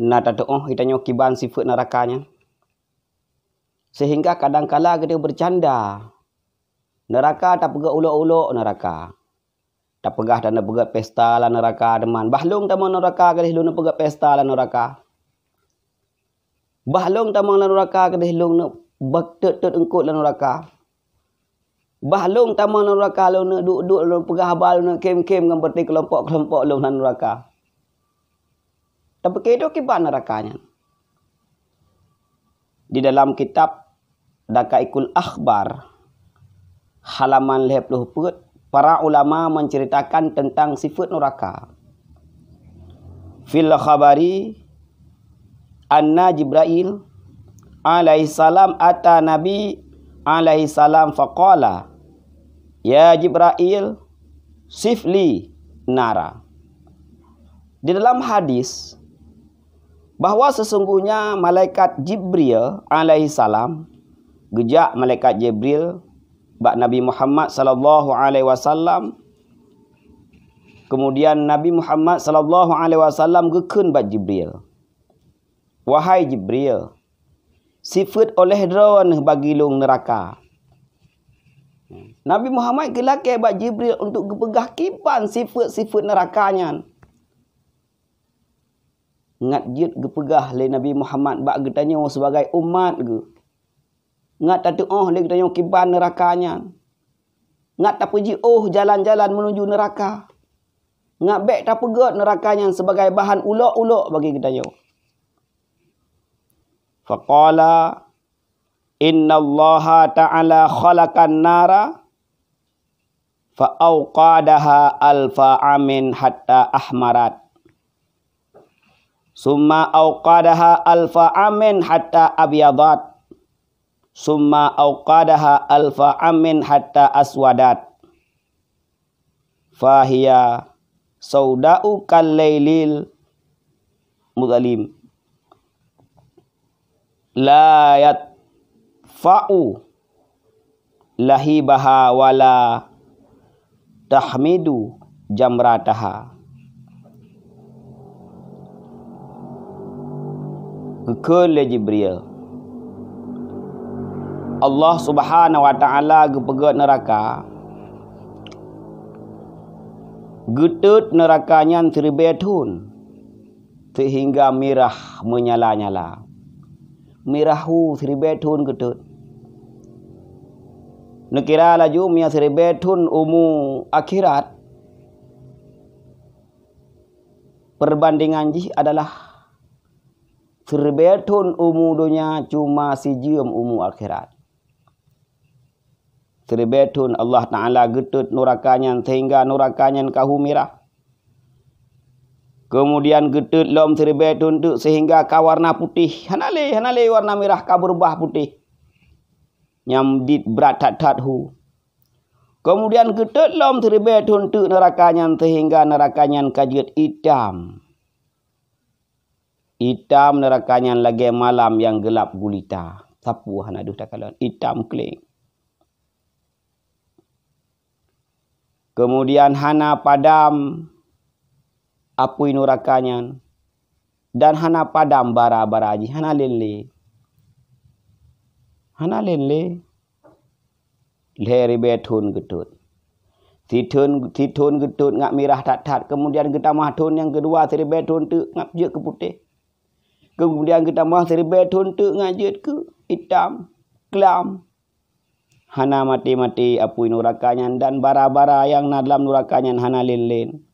nata to oh itanyo kiban sifat nerakanya sehingga kadang kala kita bercanda neraka tak pegah ulo-ulo neraka tak pegah dan pegak pesta la neraka deman bahlung tamo neraka kadih lu pegah pesta la neraka bahlung tamo la neraka kadih lu ne betut tut engkut la neraka bahlung tamo la neraka lu ne duk-duk lu pegah bal ne kem-kem ngam berti kelompok-kelompok la neraka kelompok, tapi kedo ke ban nerakanya. Di dalam kitab Dakaikul Akhbar halaman 54 para ulama menceritakan tentang sifat neraka. Fil khabari anna Jibril alaihi salam ata nabi alaihi salam faqala ya Jibril sifli nara. Di dalam hadis bahawa sesungguhnya malaikat Jibril alaihi salam gejak malaikat Jibril bak Nabi Muhammad sallallahu alaihi wasallam kemudian Nabi Muhammad sallallahu alaihi wasallam gekun bak Jibril wahai Jibril sifat oleh drone bagi lung neraka Nabi Muhammad gelak ke bak Jibril untuk gepegah kipan sifat-sifat nerakanya ngat jit ge pegah le Nabi Muhammad bak ge tanyo sebagai umat ge. Ngat tatu oh le ge tanyo kiban nerakanya. Ngat tapu ji oh jalan-jalan menuju neraka. Ngat bek tapu got nerakanya sebagai bahan ulok-ulok bagi ge tanyo. Faqala Inna Allah Ta'ala khalaqan nara fa awqadaha alfa amin hatta ahmarat summa auqadaha alfa amin hatta abyadat summa auqadaha alfa amin hatta aswadat fahiya sauda'u kallailil mudalim la yatfa'u lahibaha wala tahmidu jamrataha kekele Jibril. Allah Subhanahu Wa Taala gepegat neraka. Getut nerakanya terbetun. Sehingga merah menyala-nyala. Mirahu terbetun getut. Nekira laju mia terbetun umu akhirat. Perbandingan jih adalah terbetun umu dunia cuma si jium umu akhirat. Terbetun Allah Ta'ala getut nurakanyan sehingga nurakanyan kahu mirah. Kemudian getut lom terbetun tu sehingga ka warna putih. Hanale, hanale warna mirah ka berubah putih. Nyam dit berat tat tat hu. Kemudian getut lom terbetun tu nurakanyan sehingga nurakanyan kajut hitam. Hitam. Hitam nerakanya lagi malam yang gelap gulita. Sapu hana duh takalon. Hitam keling. Kemudian hana padam apui nerakanya. Dan hana padam bara-bara aji. Hana lele. Hana lele. Leheri betun getut. Titun titun getut ngak mirah tat tat kemudian kita mahtun yang kedua seri betun tu ngap je ke putih. Kemudian kita tambah serbet tuntuk ngajut ke. Hitam. Kelam. Hana mati-mati apui nurakanya dan bara-bara yang na dalam nurakanya hana lin-lin.